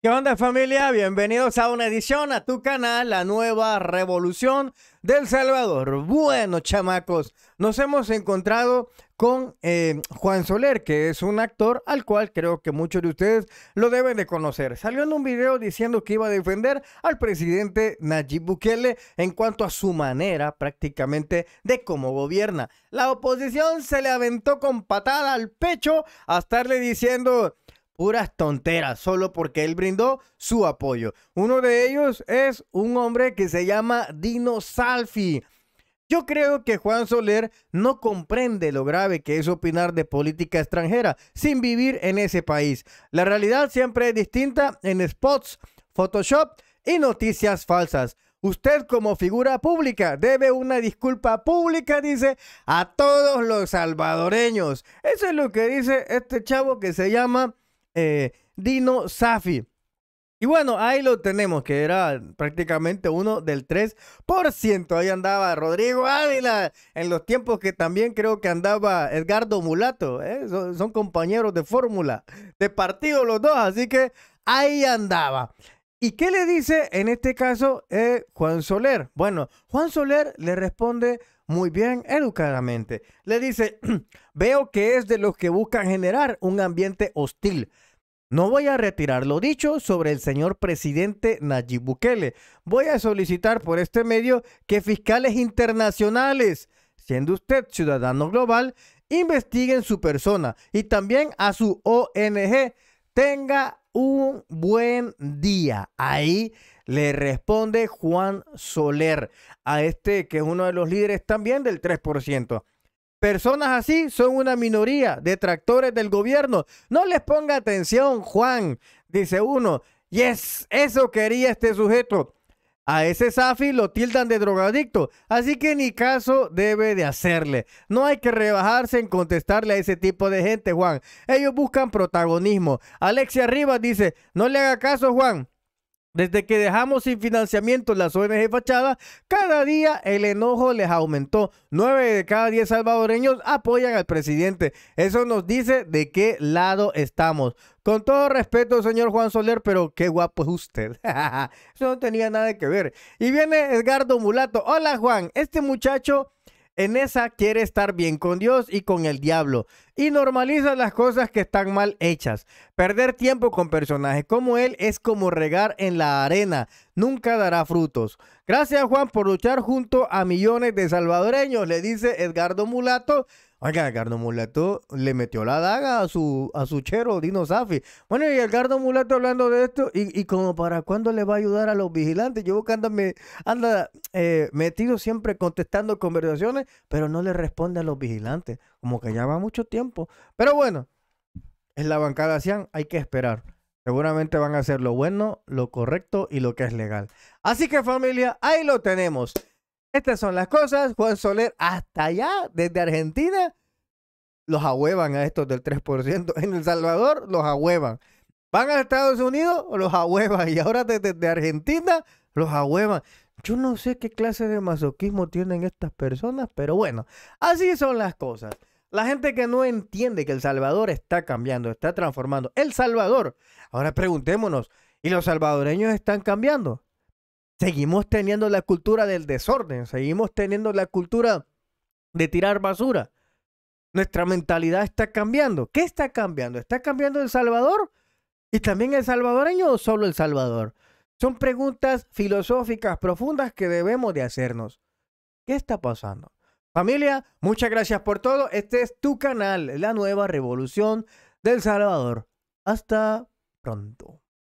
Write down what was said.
¿Qué onda familia? Bienvenidos a una edición a tu canal, la nueva revolución del Salvador. Bueno, chamacos, nos hemos encontrado con eh, Juan Soler, que es un actor al cual creo que muchos de ustedes lo deben de conocer. Salió en un video diciendo que iba a defender al presidente Nayib Bukele en cuanto a su manera prácticamente de cómo gobierna. La oposición se le aventó con patada al pecho a estarle diciendo puras tonteras solo porque él brindó su apoyo. Uno de ellos es un hombre que se llama Dino Salfi. Yo creo que Juan Soler no comprende lo grave que es opinar de política extranjera sin vivir en ese país. La realidad siempre es distinta en spots, Photoshop y noticias falsas. Usted como figura pública debe una disculpa pública, dice, a todos los salvadoreños. Eso es lo que dice este chavo que se llama eh, Dino Safi. Y bueno, ahí lo tenemos, que era prácticamente uno del 3%. Ahí andaba Rodrigo Ávila en los tiempos que también creo que andaba Edgardo Mulato. ¿eh? son compañeros de fórmula, de partido los dos, así que ahí andaba. ¿Y qué le dice en este caso eh, Juan Soler? Bueno, Juan Soler le responde muy bien, educadamente. Le dice, veo que es de los que buscan generar un ambiente hostil. No voy a retirar lo dicho sobre el señor presidente Nayib Bukele. Voy a solicitar por este medio que fiscales internacionales, siendo usted ciudadano global, investiguen su persona y también a su ONG Tenga un buen día. Ahí le responde Juan Soler a este que es uno de los líderes también del 3%. Personas así son una minoría, detractores del gobierno. No les ponga atención, Juan, dice uno. es eso quería este sujeto. A ese Safi lo tildan de drogadicto, así que ni caso debe de hacerle. No hay que rebajarse en contestarle a ese tipo de gente, Juan. Ellos buscan protagonismo. Alexia Rivas dice, no le haga caso, Juan. Desde que dejamos sin financiamiento las ONG fachadas, cada día el enojo les aumentó. Nueve de cada diez salvadoreños apoyan al presidente. Eso nos dice de qué lado estamos. Con todo respeto, señor Juan Soler, pero qué guapo es usted. Eso no tenía nada que ver. Y viene Edgardo Mulato. Hola, Juan. Este muchacho en esa quiere estar bien con Dios y con el diablo. Y normaliza las cosas que están mal hechas. Perder tiempo con personajes como él es como regar en la arena. Nunca dará frutos. Gracias Juan por luchar junto a millones de salvadoreños, le dice Edgardo Mulato, Oiga, Edgardo Muleto le metió la daga a su, a chero Dino Safi. Bueno, y el Gardo Muleto hablando de esto, y, y como para cuándo le va a ayudar a los vigilantes. Yo que anda, eh, metido siempre contestando conversaciones, pero no le responde a los vigilantes. Como que ya va mucho tiempo. Pero bueno, en la bancada Cian hay que esperar. Seguramente van a hacer lo bueno, lo correcto y lo que es legal. Así que familia, ahí lo tenemos. Estas son las cosas. Juan Soler, hasta allá, desde Argentina, los ahuevan a estos del 3%. En El Salvador, los ahuevan. Van a Estados Unidos, los ahuevan. Y ahora desde, Argentina, los ahuevan. Yo no sé qué clase de masoquismo tienen estas personas, pero bueno, así son las cosas. La gente que no entiende que El Salvador está cambiando, está transformando. El Salvador. Ahora preguntémonos, ¿y los salvadoreños están cambiando? Seguimos teniendo la cultura del desorden, seguimos teniendo la cultura de tirar basura. Nuestra mentalidad está cambiando. ¿Qué está cambiando? ¿Está cambiando El Salvador? ¿Y también el salvadoreño o solo el Salvador? Son preguntas filosóficas profundas que debemos de hacernos. ¿Qué está pasando? Familia, muchas gracias por todo. Este es tu canal, La Nueva Revolución del Salvador. Hasta pronto.